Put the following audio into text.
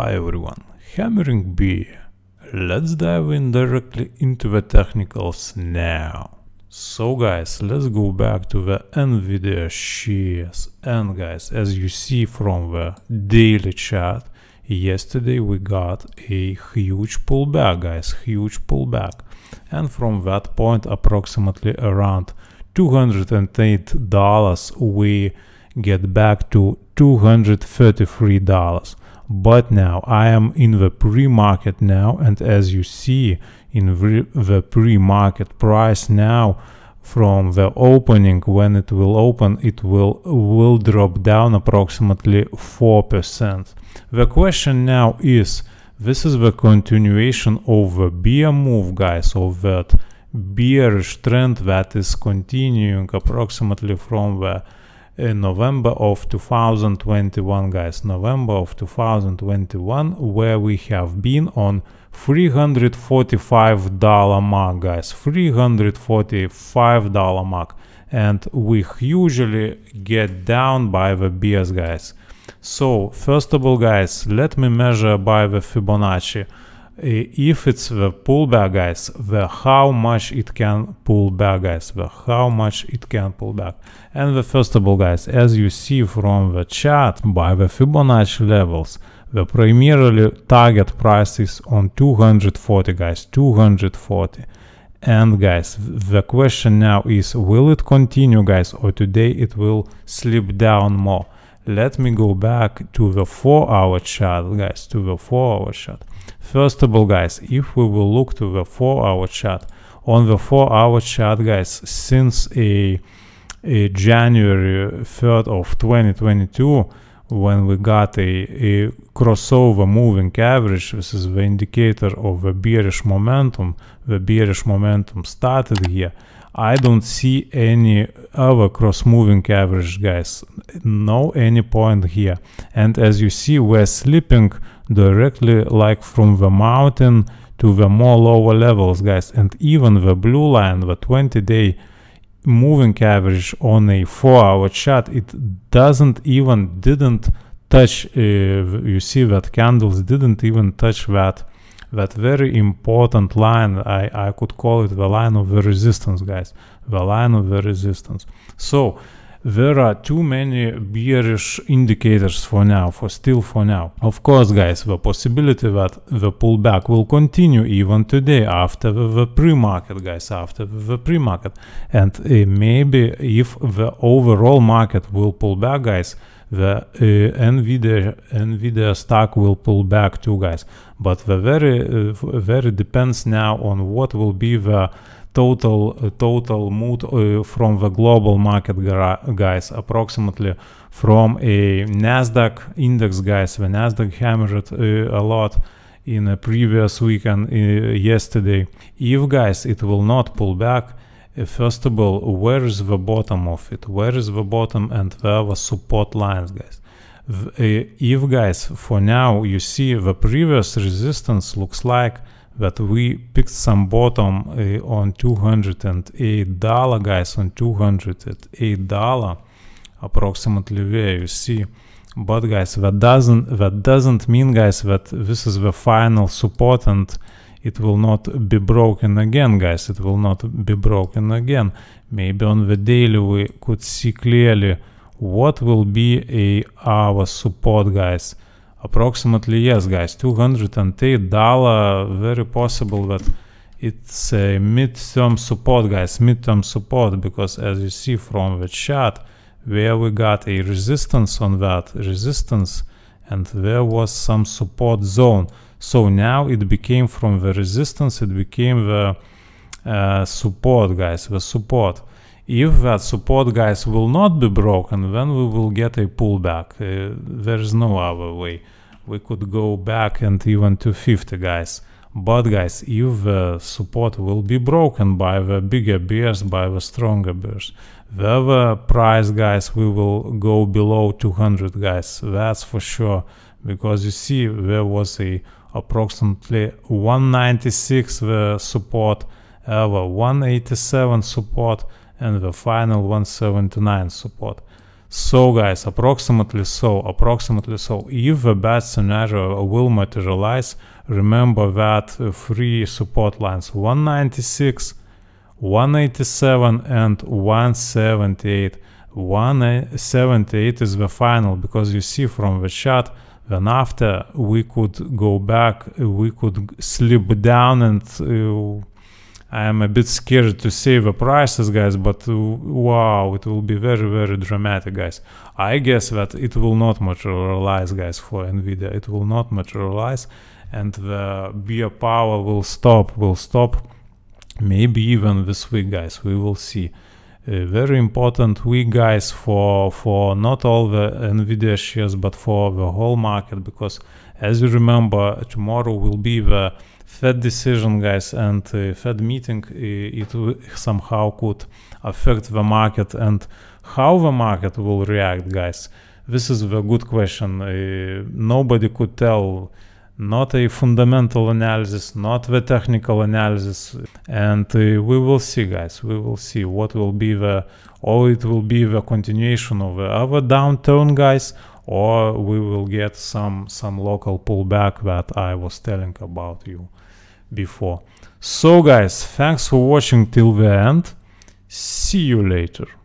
Hi everyone, Hammering B. Let's dive in directly into the technicals now. So guys, let's go back to the NVIDIA shares. and guys, as you see from the daily chart, yesterday we got a huge pullback guys, huge pullback. And from that point approximately around $208 we get back to $233 but now I am in the pre-market now and as you see in the pre-market price now from the opening when it will open it will will drop down approximately 4%. The question now is this is the continuation of the bear move guys of that bearish trend that is continuing approximately from the November of 2021 guys November of 2021 where we have been on $345 mark guys $345 mark and we usually get down by the bears guys so first of all guys let me measure by the Fibonacci if it's the pull back guys the how much it can pull back guys the how much it can pull back and the first of all guys as you see from the chart by the fibonacci levels the primarily target price is on 240 guys 240 and guys the question now is will it continue guys or today it will slip down more let me go back to the four hour chart guys to the four hour chart First of all, guys, if we will look to the 4-hour chart, on the 4-hour chart, guys, since a, a, January 3rd of 2022, when we got a, a crossover moving average, this is the indicator of the bearish momentum, the bearish momentum started here, I don't see any other cross-moving average, guys. No any point here. And as you see, we're slipping directly like from the mountain to the more lower levels, guys. And even the blue line, the 20-day moving average on a 4-hour chart, it doesn't even, didn't touch, uh, you see that candles didn't even touch that that very important line. I, I could call it the line of the resistance, guys. The line of the resistance. So there are too many bearish indicators for now, for still for now. Of course, guys, the possibility that the pullback will continue even today after the, the pre-market, guys, after the pre-market. And uh, maybe if the overall market will pull back, guys, the uh, Nvidia Nvidia stock will pull back too, guys. But the very uh, very depends now on what will be the total uh, total mood uh, from the global market guys approximately from a nasdaq index guys the nasdaq hammered uh, a lot in a previous week and uh, yesterday if guys it will not pull back first of all, where is the bottom of it? Where is the bottom and where the support lines, guys? Eh, if, guys, for now, you see the previous resistance looks like that we picked some bottom uh, on $208 guys on $208 approximately Where you see but guys that doesn't that doesn't mean guys that this is the final support and it will not be broken again guys it will not be broken again maybe on the daily we could see clearly what will be a our support guys approximately yes guys 208 dollar very possible that it's a mid-term support guys mid-term support because as you see from the chart where we got a resistance on that resistance and there was some support zone so now it became from the resistance it became the uh, support guys the support if that support guys will not be broken then we will get a pullback uh, there is no other way we could go back and even to 50 guys but guys, if the support will be broken by the bigger bears, by the stronger bears, the, other price, guys, we will go below 200, guys. That's for sure. Because you see, there was a approximately 196 the support, ever 187 support, and the final 179 support. So guys, approximately so, approximately so, if the bad scenario will materialize, remember that three support lines 196, 187 and 178. 178 is the final because you see from the chart then after we could go back, we could slip down and uh, I'm a bit scared to say the prices, guys, but wow, it will be very, very dramatic, guys. I guess that it will not materialize, guys, for NVIDIA. It will not materialize, and the beer power will stop, will stop, maybe even this week, guys. We will see. A very important week, guys, for for not all the Nvidia shares, but for the whole market, because as you remember, tomorrow will be the Fed decision, guys, and uh, Fed meeting, uh, it, it somehow could affect the market and how the market will react, guys. This is a good question. Uh, nobody could tell not a fundamental analysis, not the technical analysis. And uh, we will see, guys, we will see what will be the, or it will be the continuation of the other downturn, guys, or we will get some some local pullback that I was telling about you before. So guys, thanks for watching till the end. See you later.